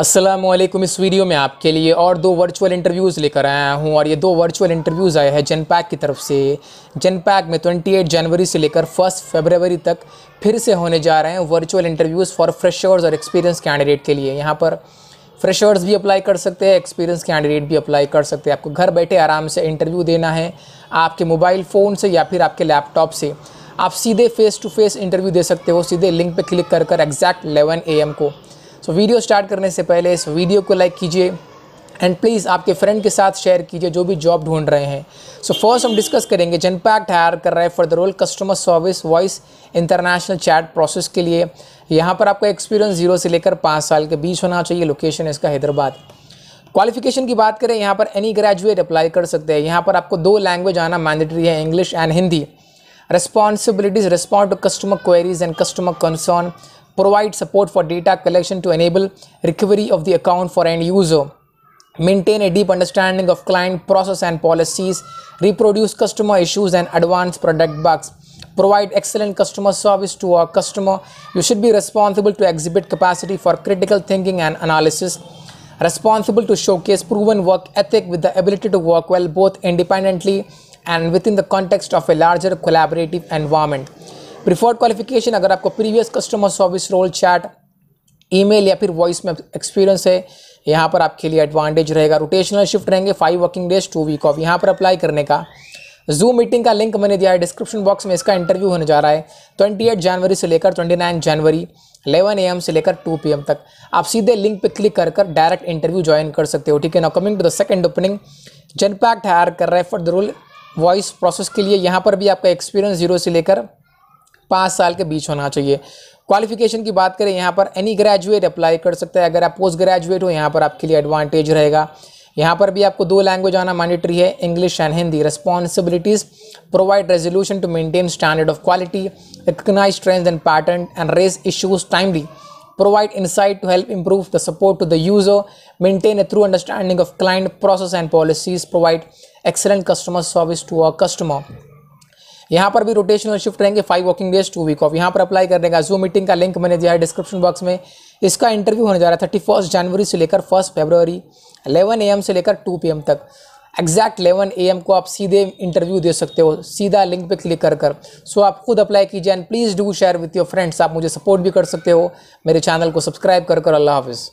असलम इस वीडियो में आपके लिए और दो वर्चुअल इंटरव्यूज़ लेकर आया हूँ और ये दो वर्चुअल इंटरव्यूज़ आए हैं जनपैक की तरफ से जनपैक में 28 जनवरी से लेकर 1 फरवरी तक फिर से होने जा रहे हैं वर्चुअल इंटरव्यूज़ फॉर फ्रेशर्स और एक्सपीरियंस कैंडिडेट के लिए यहाँ पर फ्रेशर्स भी अप्लाई कर सकते हैं एक्सपीरियंस कैंडिडेट भी अप्लाई कर सकते हैं आपको घर बैठे आराम से इंटरव्यू देना है आपके मोबाइल फ़ोन से या फिर आपके लैपटॉप से आप सीधे फेस टू फेस इंटरव्यू दे सकते हो सीधे लिंक पर क्लिक कर कर एग्जैक्ट एलेवन को सो वीडियो स्टार्ट करने से पहले इस वीडियो को लाइक कीजिए एंड प्लीज़ आपके फ्रेंड के साथ शेयर कीजिए जो भी जॉब ढूंढ रहे हैं सो फर्स्ट हम डिस्कस करेंगे जनपैक्ट हायर कर रहा है for the role customer service voice international chat process के लिए यहाँ पर आपका एक्सपीरियंस जीरो से लेकर पाँच साल के बीच होना चाहिए लोकेशन इसका हैदराबाद क्वालिफिकेशन की बात करें यहाँ पर एनी ग्रेजुएट अप्लाई कर सकते हैं यहाँ पर आपको दो लैंग्वेज आना मैंडेटरी है English and Hindi responsibilities respond to customer queries and customer concern provide support for data collection to enable recovery of the account for end user maintain a deep understanding of client process and policies reproduce customer issues and advance product bugs provide excellent customer service to our customer you should be responsible to exhibit capacity for critical thinking and analysis responsible to showcase proven work ethic with the ability to work well both independently and within the context of a larger collaborative environment preferred qualification अगर आपको previous customer service role chat email या फिर voice में experience है यहाँ पर आपके लिए एडवांटेज रहेगा रोटेशनल शिफ्ट रहेंगे five working days two week off यहाँ पर अप्लाई करने का जूम मीटिंग का लिंक मैंने दिया है डिस्क्रिप्शन बॉक्स में इसका इंटरव्यू होने जा रहा है ट्वेंटी एट जनवरी से लेकर ट्वेंटी नाइन जनवरी एलेवन ए से लेकर टू पी तक आप सीधे लिंक पे क्लिक कर कर डायरेक्ट इंटरव्यू ज्वाइन कर सकते हो ठीक है ना coming to the second opening Genpact hire कर रहा है for the role voice process के लिए यहाँ पर भी आपका एक्सपीरियंस जीरो से लेकर पाँच साल के बीच होना चाहिए क्वालिफिकेशन की बात करें यहाँ पर एनी ग्रेजुएट अप्लाई कर सकता है अगर आप पोस्ट ग्रेजुएट हो यहाँ पर आपके लिए एडवांटेज रहेगा यहाँ पर भी आपको दो लैंग्वेज आना मैंडेटरी है English and Hindi responsibilities provide resolution to maintain standard of quality recognise trend and pattern and raise issues timely provide insight to help improve the support to the user maintain a through understanding of client process and policies provide excellent customer service to a customer यहाँ पर भी rotational shift रहेंगे five working days two week off यहाँ पर apply करने का zoom meeting का link मैंने दिया है डिस्क्रिप्शन बॉक्स में इसका इंटरव्यू होने जा रहा है थर्टी फर्स्ट जनवरी से लेकर फर्स्ट फेब्रवरी अलेवन ए से लेकर टू पी तक एग्जैक्ट 11 एम को आप सीधे इंटरव्यू दे सकते हो सीधा लिंक पे क्लिक कर कर सो आप खुद अप्लाई कीजिए and please do share with your friends आप मुझे सपोर्ट भी कर सकते हो मेरे चैनल को सब्सक्राइब कर कर अल्लाह हाफिज़